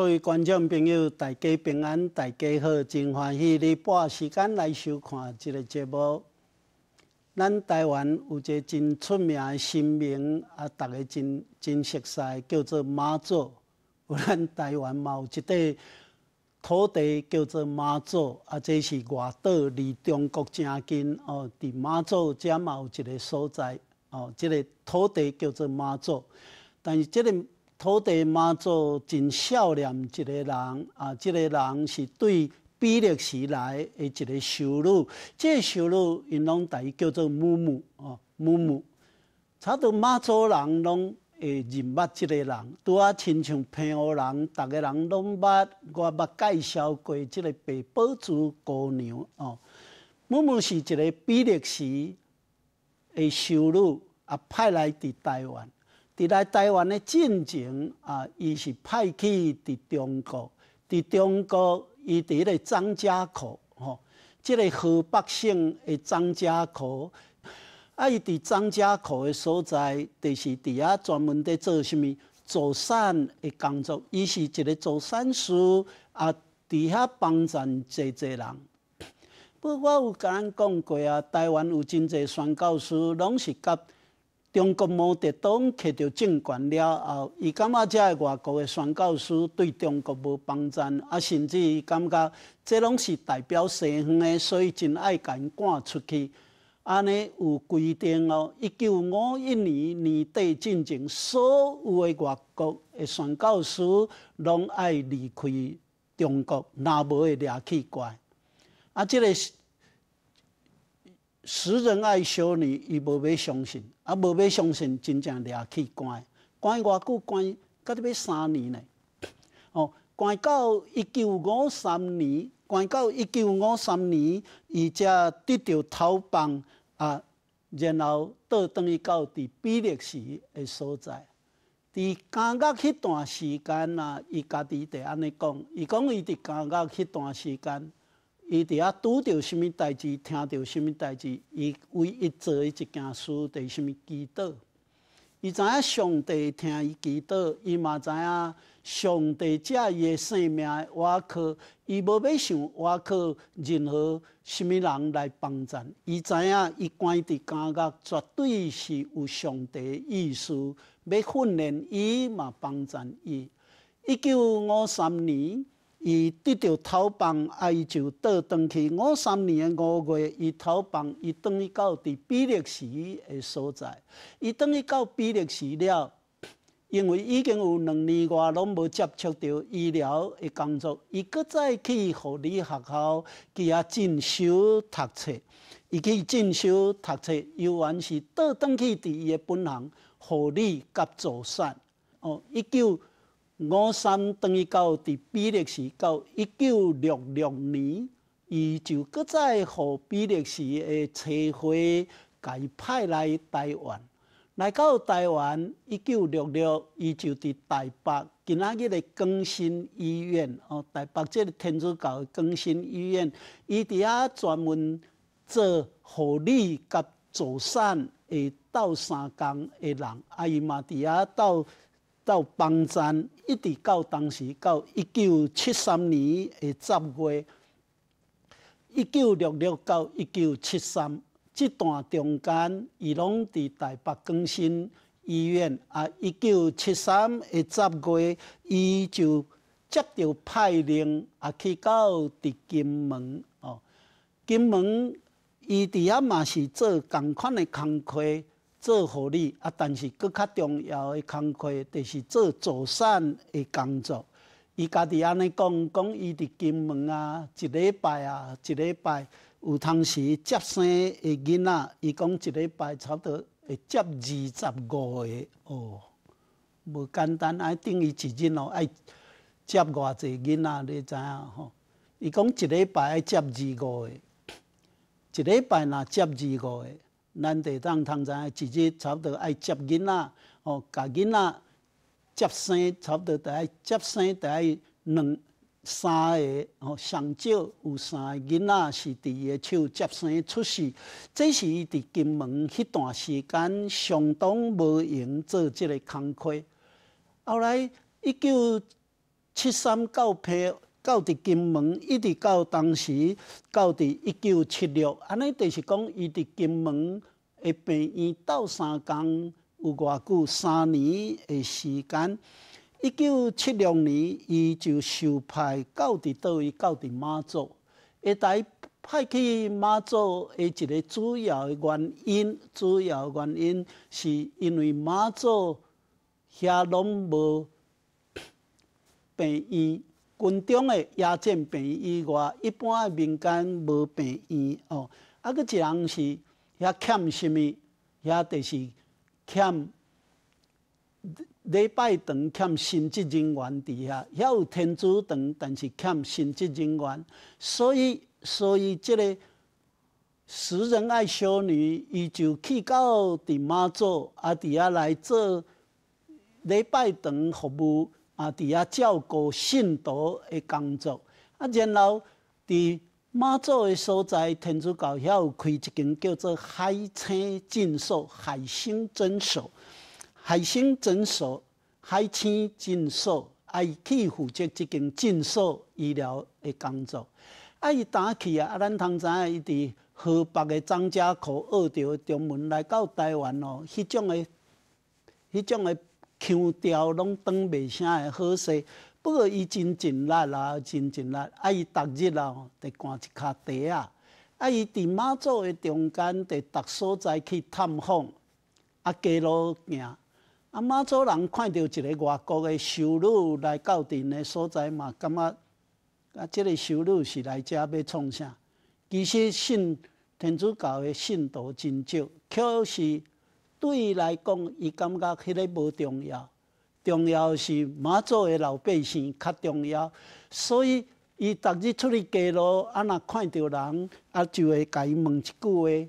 各位观众朋友，大家平安，大家好，真欢喜你半时间来收看这个节目。咱台湾有一个真出名诶新名，啊，大家真真熟悉，叫做妈祖。有咱台湾嘛有一块土地叫做妈祖，啊，这是外岛离中国真近哦。伫妈祖遮嘛有一个所在哦，这个土地叫做妈祖，但是这个。土地妈祖真少年一个人啊，这个人是对比利时来的一个收入，这收入因拢在叫做木木哦，木木，他到妈祖人拢会认捌这个人拄啊，亲像平湖人，逐个人拢捌，我捌介绍过这个白宝珠姑娘哦，木木是一个比利时的收入啊，派来伫台湾。伫来台湾的进程啊，伊是派去伫中国，伫中国伊伫咧张家口吼，即个河北省的张家口，啊伊伫张家口的所在，就是伫遐专门在做啥物，做善的工作，伊是一个做善事啊，伫遐帮衬济济人。不过有甲咱讲过啊，台湾有真侪宣教师拢是甲。中国毛泽东摕到政权了后，伊感觉遮个外国的宣教书对中国无帮衬，啊，甚至感觉这拢是代表西方的，所以真爱甲因赶出去。安尼有规定哦，一九五一年年底进前，所有的外国的宣教书拢爱离开中国，那无会惹奇怪。啊，即个时人爱少年，伊无要相信，啊，无要相信，真正掠去关关偌久关，甲你要三年呢，哦，关到一九五三年，关到一九五三年，伊才得到逃亡啊，然后倒转去到伫比利时诶所在，伫监狱迄段时间啊，伊家己就安尼讲，伊讲伊伫监狱迄段时间。伊伫遐拄着什物代志，听到什物代志，伊为一做一件事，伫什物祈祷？伊知影上帝听伊祈祷，伊嘛知影上帝这伊的性命，我靠，伊无要想我靠任何什物人来帮助，伊知影伊关的感觉绝对是有上帝意思，要训练伊嘛帮助伊。一九五三年。伊得到头啊，伊就倒转去五三年的五月，伊头房伊等于到伫比利时的所在，伊等于到比利时了，因为已经有两年外拢无接触到医疗的工作，伊佫再去护理学校，去啊进修读册，伊去进修读册，尤原是倒转去伫伊的本行护理甲做产。哦，一九。五三等于到伫比利时，到一九六六年，伊就搁再互比利时诶教会改派来台湾，来到台湾一九六六，伊就伫台北今仔日诶更新医院哦，台北即个天主教更新医院，伊伫遐专门做护理甲助产诶，斗三工诶人，啊伊嘛伫遐斗。到帮战一直到当时到一九七三年的十月，一九六六到一九七三这段中间，伊拢在台北更新医院啊。一九七三的十月，伊就接到派令，啊去到在金门哦。金门伊底下嘛是做共款的工课。做护理啊，但是佫较重要诶工课就是做助产诶工作。伊家己安尼讲，讲伊伫金门啊，一礼拜啊，一礼拜有通时接生诶囡仔，伊讲一礼拜差不多会接二十五个哦，无简单，爱等于一日咯，爱接偌济囡仔，你知影吼？伊讲一礼拜爱接二五个，一礼拜若接二五个。咱地当通知，一日差不多爱接囡仔，哦，甲囡仔接生，差不多得爱接生，得爱两三个，哦，上少有三个囡仔是伫个手接生出世。这是伊伫金门迄段时间相当无闲做即个工课。后来一九七三到批。到伫金门，一直到当时，到伫一九七六，安尼就是讲，伊伫金门诶，病院斗三工有偌久？三年诶时间。一九七六年，伊就受派，到伫倒位，到伫马祖。会代派去马祖诶，一个主要原因，主要原因是因为马祖遐拢无病院。军中诶，亚健病以外，一般诶民间无病院哦。啊，佫一人是遐欠啥物？遐就是欠礼拜堂欠神职人员伫遐，遐有天主堂，但是欠神职人员。所以，所以即个食人爱修女，伊就去到伫妈祖啊，伫遐来做礼拜堂服务。啊，伫遐照顾信徒的工作啊，然后伫马祖的所在，天主教遐有开一间叫做海星诊所、海星诊所、海星诊所、海星诊所，啊，伊去负责一间诊所医疗的工作。啊，伊打去啊，啊，咱通知啊，伊伫河北的张家口学到中文，来到台湾哦，迄种的，迄种的。腔调拢当袂啥个好势，不过伊真尽力啊，真尽力。啊，伊逐日啊，得赶一骹地啊。啊，伊伫妈祖诶中间，得逐所在去探访，啊，家路行。啊，妈祖人看到一个外国诶收入来到阵诶所在嘛，感觉啊，即个收入是来遮要创啥？其实信天主教诶信徒真少，可是。对伊来讲，伊感觉迄个无重要，重要是马祖诶老百姓较重要，所以伊逐日出去街路，啊若看到人，啊就会甲伊问一句诶，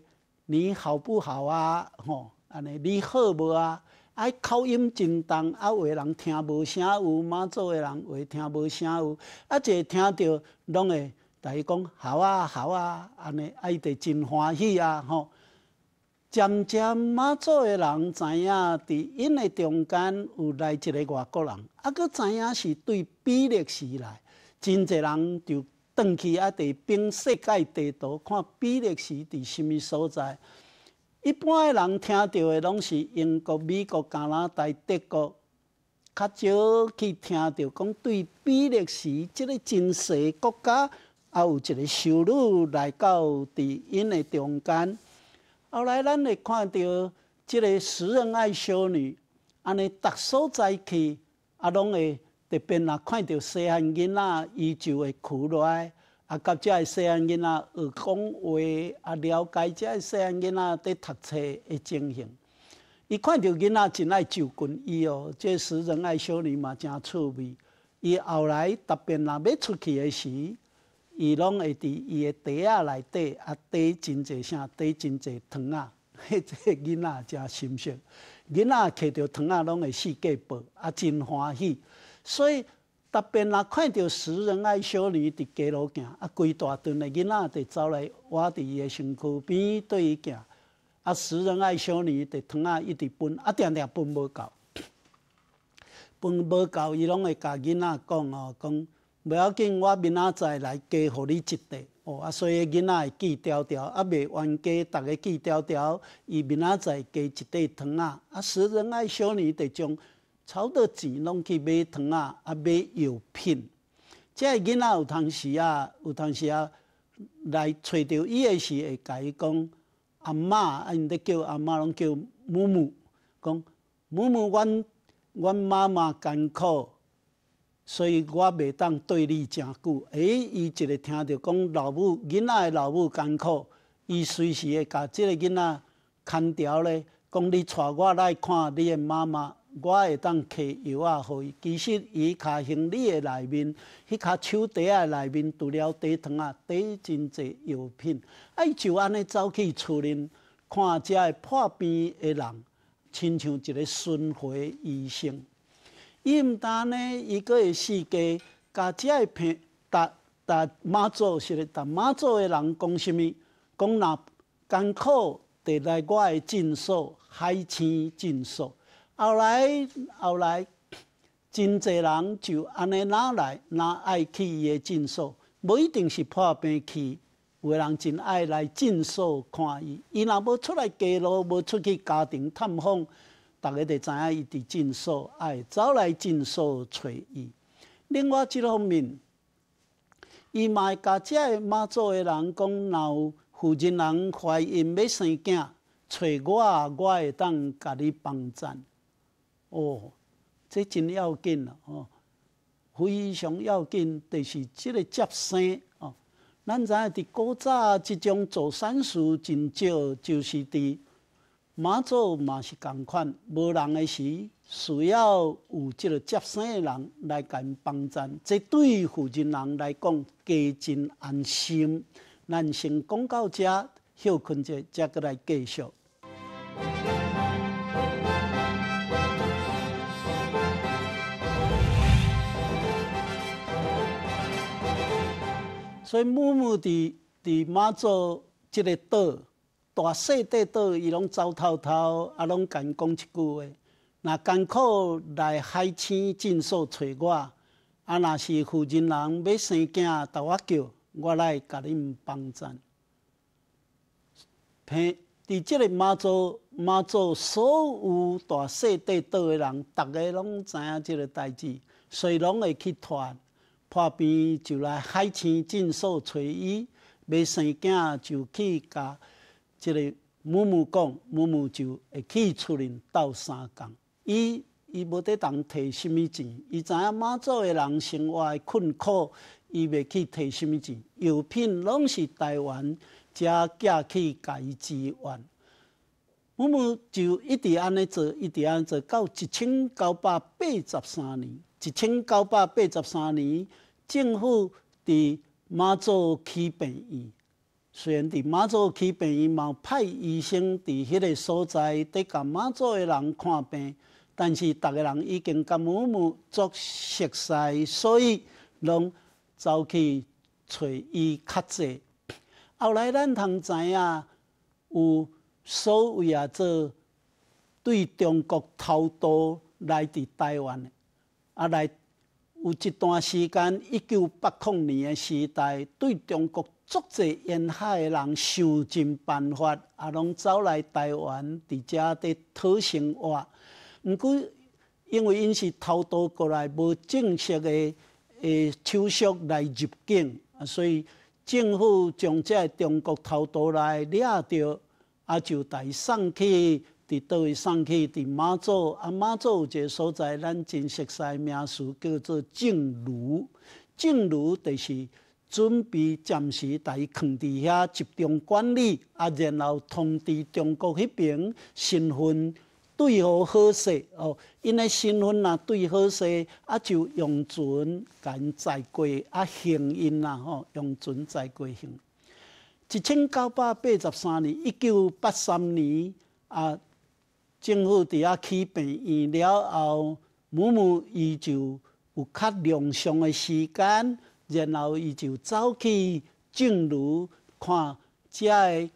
你好不好啊？吼，安尼你好无啊？啊口音真重，啊话人听无啥有，马祖诶人话听无啥有，啊即听到拢会甲伊讲好啊好啊，安尼啊就真欢喜啊吼。渐渐，马祖诶人知影伫因诶中间有来一个外国人，啊，搁知影是对比利时来，真侪人就转去啊，伫并世界地图看比利时伫甚物所在。一般诶人听到诶拢是英国、美国、加拿大、德国，较少去听到讲对比利时即个真小国家，啊，有一个收入来到伫因诶中间。后来，咱会看到即个食人爱修女，安尼逐所在去，啊，拢会特别若看到西汉囡仔，伊就会哭落来，啊，甲只西汉囡仔学讲话，啊，了解只西汉囡仔在读册的情形。伊看到囡仔真爱就近伊哦，即食人爱修女嘛诚趣味。伊后来特别若要出去的时。伊拢会伫伊个袋仔内底，啊袋真济啥，袋真济糖啊。迄个囡仔真心性囡仔摕着糖仔拢会四界跑，啊真欢喜。所以，特别若看到食人爱小女伫街路行，啊，规大堆的囡仔伫走来，我伫伊个身躯边对伊行，啊，食人爱小女伫糖仔一直分，啊，定定分无够，分无够，伊拢会甲囡仔讲哦，讲。唔要紧，我明仔载来加互你一块，哦啊，所以囡仔会记条条，啊未冤家，逐个记条条。伊明仔载加一块糖啊，啊，时阵爱小年时将超多钱拢去买糖啊，啊买药品。即个囡仔有当时啊，有当时啊来揣着伊诶时会甲伊讲阿妈，因咧叫阿妈拢叫某某，讲某某，阮阮妈妈艰苦。所以我袂当对你诚久，哎，伊一个听着讲老母囡仔的老母艰苦，伊随时会甲即个囡仔牵条咧，讲你带我来看你的妈妈，我会当摕药仔互伊。其实伊骹行李的内面，迄骹手袋啊内面，除了地糖啊，底真侪药品，伊就安尼走去厝林看遮个破病的人，亲像一个巡回医生。伊毋但呢一个四界，甲姐个平，逐逐妈祖是咧，大妈祖诶人讲啥物？讲若艰苦，得来我诶尽寿，海青尽寿。后来后来，真侪人就安尼拿来，拿爱去伊诶尽寿，无一定是破病去，有诶人真爱来诊所看伊。伊若无出来过路，无出去家庭探访。大家就知影伊伫诊所，哎，走来诊所找伊。另外一方面，伊嘛会甲只马祖诶人讲，若有附近人怀孕要生囝，找我，我会当甲你帮阵。哦，这真要紧哦，非常要紧，就是即个接生哦。咱知影伫古早即种做善事真少，就是伫。妈祖嘛是共款，无人诶时，需要有即个接生诶人来甲因帮站，这对附近人来讲，加真安心。咱先讲到遮，休困者则再过来继续。所以，木木伫伫妈祖即个岛。大细地倒，伊拢走偷偷，啊，拢因讲一句话。若艰苦来海青诊所找我，啊，若是附近人要生囝，甲我叫我来甲恁帮阵。平伫即个妈祖，妈祖所有大细地倒的人，逐个拢知影即个代志，所以拢会去传。破病就来海青诊所找伊，要生囝就去甲。即个母母讲，母母就会去出里斗三工。伊伊无得当提什物钱，伊知影妈祖的人生活困苦，伊袂去提什物钱。药品拢是台湾，才寄去家己医院。母母就一直安尼做，一直安做，到一千九百八十三年，一千九百八十三年，政府伫妈祖起病院。虽然伫妈祖起病，伊嘛，派医生伫迄个所在对甲妈祖的人看病，但是逐个人已经甲某某作熟识，所以拢走去找伊较济。后来咱通知影有所谓啊做对中国偷渡来伫台湾，啊来。有一段时间，一九八零年诶时代，对中国足侪沿海诶人想尽办法，也拢走来台湾伫遮伫讨生活。毋过，因为因是偷渡过来，无正式诶诶手续来入境，啊，所以政府从遮中国偷渡来抓到，啊，就代送去。伫倒位送去伫马祖，啊，马祖有一个所在，咱真熟悉名词叫做静庐。静庐就是准备暂时伫伊藏伫遐集中管理，啊，然后通知中国迄边身份对好好势哦。因诶身份若对好势，啊，就用船甲伊载过，啊，幸运啦吼，用船载过乡。一千九百八十三年，一九八三年啊。政府伫遐起病院了后，母母伊就有较良爽诶时间，然后伊就走去，正如看遮个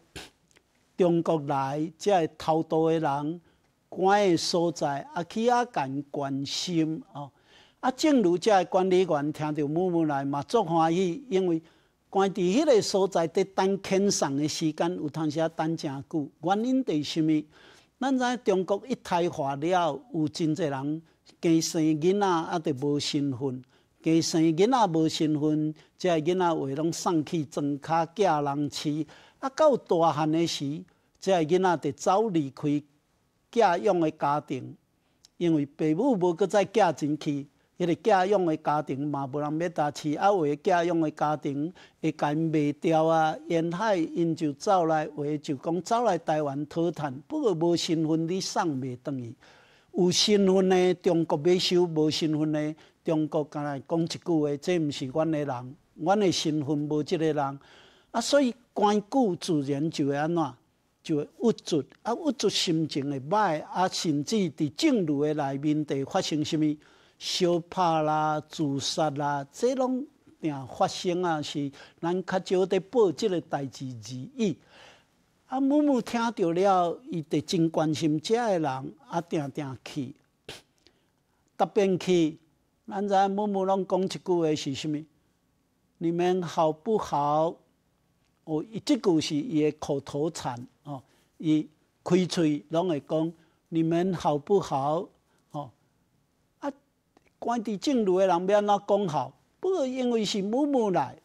中国来遮个偷渡诶人关诶所在，啊，去啊敢关心哦。啊，正如遮个管理员听到母母来嘛足欢喜，因为关伫迄个所在伫等遣送诶时间，有通时啊等诚久，原因伫啥物？咱知中国一胎化了，有真侪人加生囡仔，啊，就无身份；加生囡仔无身份，即个囡仔话拢送去庄卡寄人饲。啊，到大汉的时，即个囡仔得走离开寄养的家庭，因为爸母无搁再寄钱去。迄个寄养的家庭嘛，无人要搭饲啊！有个寄养的家庭会甲因卖掉啊。沿海因就走来，有就讲走来台湾讨趁，不过无身份，你送袂当伊。有身份的中国买收；无身份的中国甲来讲一句话：，这毋是阮的人，阮的身份无即个人。啊，所以关顾自然就会安怎，就会郁卒啊，郁卒心情会歹啊，甚至伫正路的内面会发生啥物。相拍啦、自杀啦，这拢定发生啊，是咱较少在报这个代志而已。啊，木木听到了，伊就真关心遮个人，啊，定定去，答 辩去。咱在木木拢讲一句，话是啥物？你们好不好？哦，伊即句是伊的口头禅哦，伊开喙拢会讲：你们好不好？关帝正路的人，要安呾讲好。不过因为是母母来，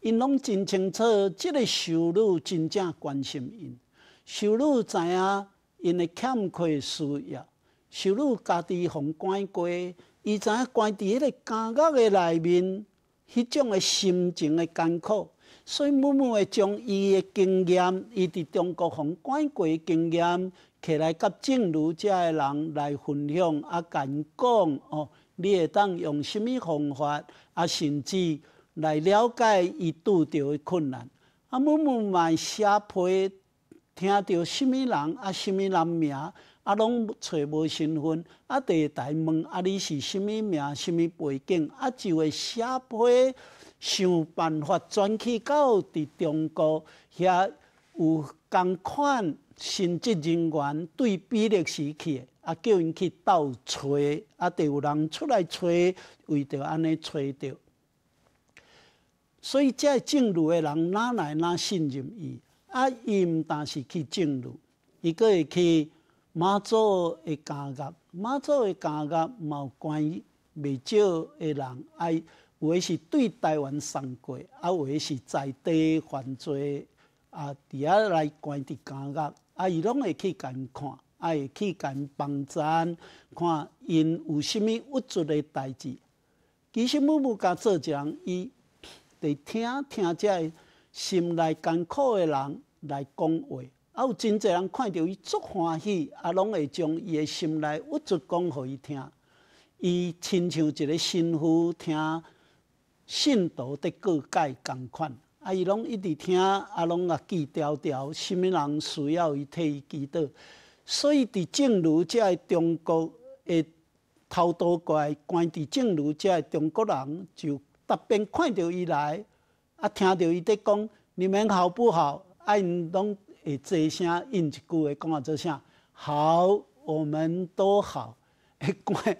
因拢真清楚，即个修女真正关心因。修女知影因的欠缺需要，修女家己互关过。伊知影关伫迄个监狱的内面，迄种的心情的艰苦，所以母木会将伊的经验，伊伫中国互关过的经验，摕来甲正如遮的人来分享啊，因讲哦。你会当用什物方法啊？甚至来了解伊拄着诶困难啊？我们卖写批听到什物人啊？什物人名啊？拢找无身份啊？第一台问啊，你是什物名、什物背景啊？就会写批想办法转去到伫中国遐有共款神职人员对比的时期。啊！叫因去倒吹，啊，得有人出来吹，为着安尼吹着。所以，这进入的人哪来哪信任伊？啊，伊毋但是去进入，一个去马祖的感觉，马祖的感觉，有关于未少的人，啊，有为是对台湾送过，啊，有为是在地犯罪，啊，伫遐来关伫感觉，啊，伊拢会去共看。啊，去间帮展，看因有啥物物质的代志。其实某某甲做人，伊伫听听遮个心内艰苦的人来讲话，啊，有真济人看到伊足欢喜，啊，拢会将伊的心内物质讲互伊听。伊亲像一个神父听信徒的告诫共款，啊，伊拢一直听，啊，拢啊记条条，啥物人需要伊替伊祈祷。所以，伫正如遮，中国会偷渡过来，关伫正如遮，中国人就特别看到伊来，啊，听到伊在讲，你们好不好？啊，因拢会做声应一句，话讲话做啥？好，我们都好。关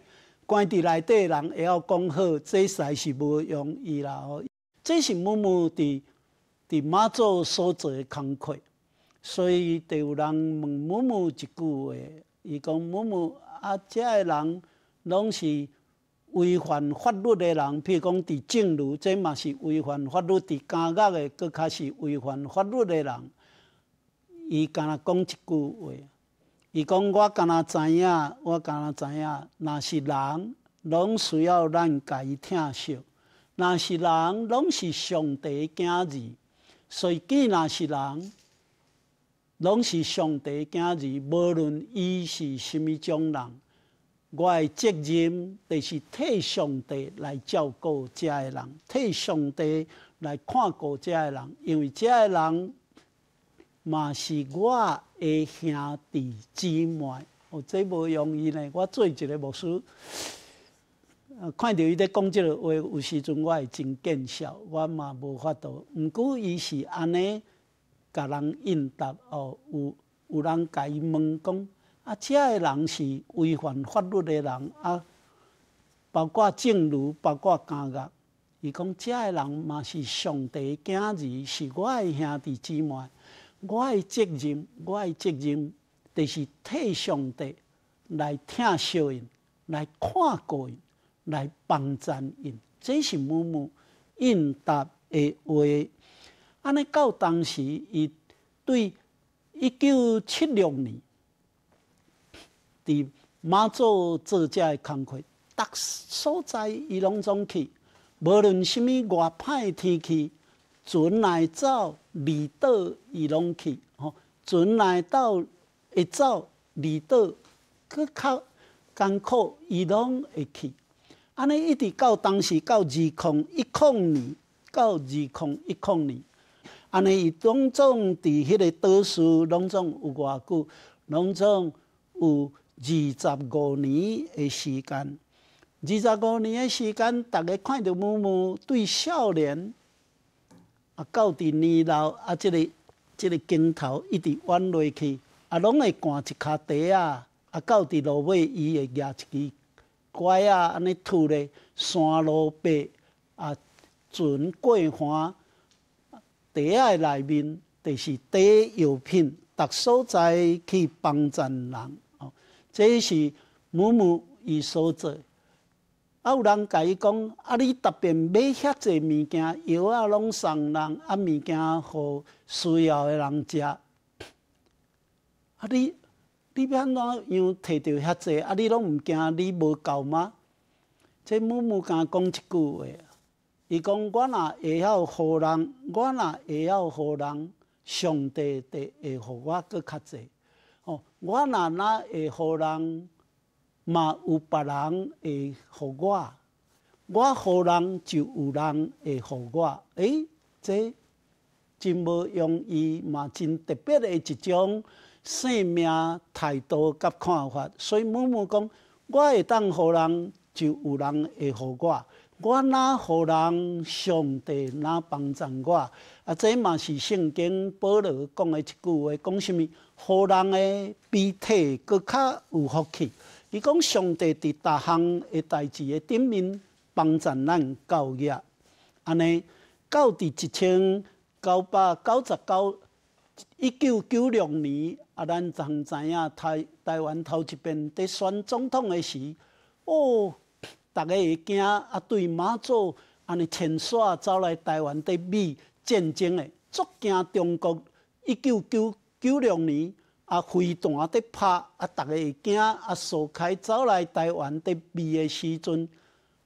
关伫内底人会晓讲好，这才是无容易啦。这是某某伫伫妈祖所做诶功课。所以就有人问某某一句话，伊讲某某啊，遮个人拢是违反法律的人，譬如讲伫正路，即嘛是违反法律伫监狱的，佫较是违反法律的人。伊干若讲一句话，伊讲我干若知影，我干若知影，那是人拢需要咱家己疼惜，那是人拢是上帝的子，所以见那是人。拢是上帝今日，无论伊是虾物种人，我诶责任就是替上帝来照顾遮诶人，替上帝来看顾遮诶人，因为遮诶人嘛是我诶兄弟姊妹。哦，这无容易呢。我做一个牧师，看到伊在讲即个话，有时阵我真见笑，我嘛无法度。毋过伊是安尼。甲人应答哦，有有人甲伊问讲，啊，遮个人是违反法律的人，啊，包括正如包括监狱。伊讲，遮个人嘛是上帝的儿是我的兄弟姊妹，我的责任，我的责任就是替上帝来疼惜因，来看顾因，来帮助因，这是某某应答的话。安尼到当时，伊对一九七六年，伫马祖做遮个工课，逐所在伊拢总去，无论甚物外歹天气，船来走，离岛伊拢去吼，船来到一走离岛，佫较艰苦伊拢会去。安尼一直到当时到二空一空年，到二空一空年。安尼，伊拢总伫迄个岛师，拢总有偌久，拢总有二十五年诶时间。二十五年诶时间，大家看到某某对少年，啊，到伫年老啊，即个即个根头一直弯落去，啊，拢会掼一跤地啊。啊，到伫落尾，伊会举一支拐啊，安尼拄咧山路爬啊，船过寒。茶的内面，就是茶药品，逐所在去帮人，哦，这是某某伊所做。啊，有人甲伊讲，啊，你特别买遐济物件，药啊拢送人，啊，物件互需要的人食。啊，你你要安怎样摕到遐济？啊，你拢毋惊你无够吗？这某某甲讲一句话。伊讲，我若会晓互人，我若会晓互人，上帝得会互我佫较济。哦，我若那会互人，嘛有别人会互我，我互人就有人会互我。诶，这真无容易，嘛真特别的一种生命态度甲看法。所以某某讲，我会当互人，就有人会互我。我哪互人，上帝哪帮助我，啊！这嘛是圣经保罗讲的一句话，讲什物？互人诶，比体搁较有福气。伊讲上帝伫大项诶代志诶顶面帮助咱教业，安尼，到伫一千九百九十九，一九九六年，啊，咱曾知影台台湾头一边伫选总统诶时，哦。逐个会惊啊？对马祖安尼前线走来台湾的美战争的，足惊中国。一九九九六年啊，挥弹伫拍啊，逐个会惊啊，苏开走来台湾伫美的时阵，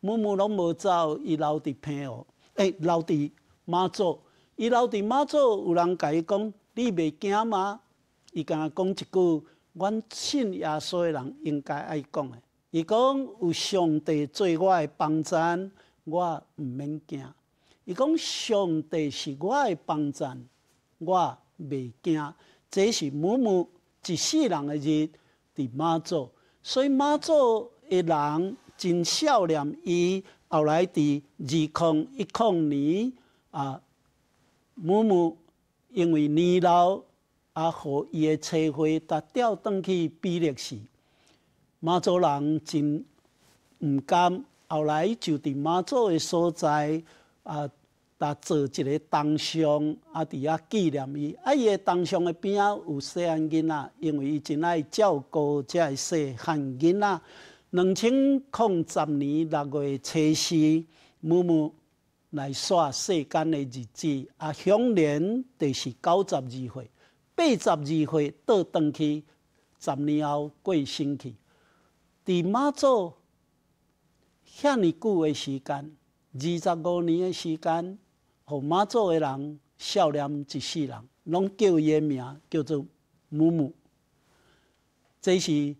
毛毛拢无走，伊留伫屏哦。诶，留伫马祖，伊留伫马祖，有人甲伊讲，你袂惊吗？伊甲我讲一句，阮信耶稣的人应该爱讲的。伊讲有上帝做我的帮站，我毋免惊。伊讲上帝是我的帮站，我未惊。这是母母一世人诶日伫妈祖，所以妈祖诶人真少念伊。后来伫二空一空年啊，母母因为年老啊，互伊诶妻祸，搭调动去比利时。妈祖人真毋甘，后来就伫妈祖的所在啊，搭做一个雕像，啊伫遐纪念伊。啊，伊个雕像的边仔有细汉囡仔，因为伊真爱照顾遮个细汉囡仔。两千零十年六月初四，木木来煞世间的日子，啊，享年就是九十二岁，八十二岁倒转去，十年后过身去。伫妈祖遐尼久诶时间，二十五年诶时间，互妈祖诶人笑脸一世人，拢叫伊诶名叫做木母。这是一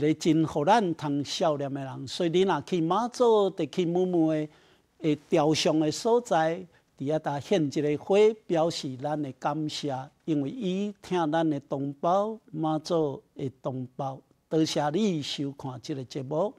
个真互咱通笑脸诶人，所以你若去妈祖，特去母木诶诶雕像诶所在，伫遐搭献一个花，表示咱诶感谢，因为伊疼咱诶同胞，妈祖诶同胞。多谢你收看这个节目。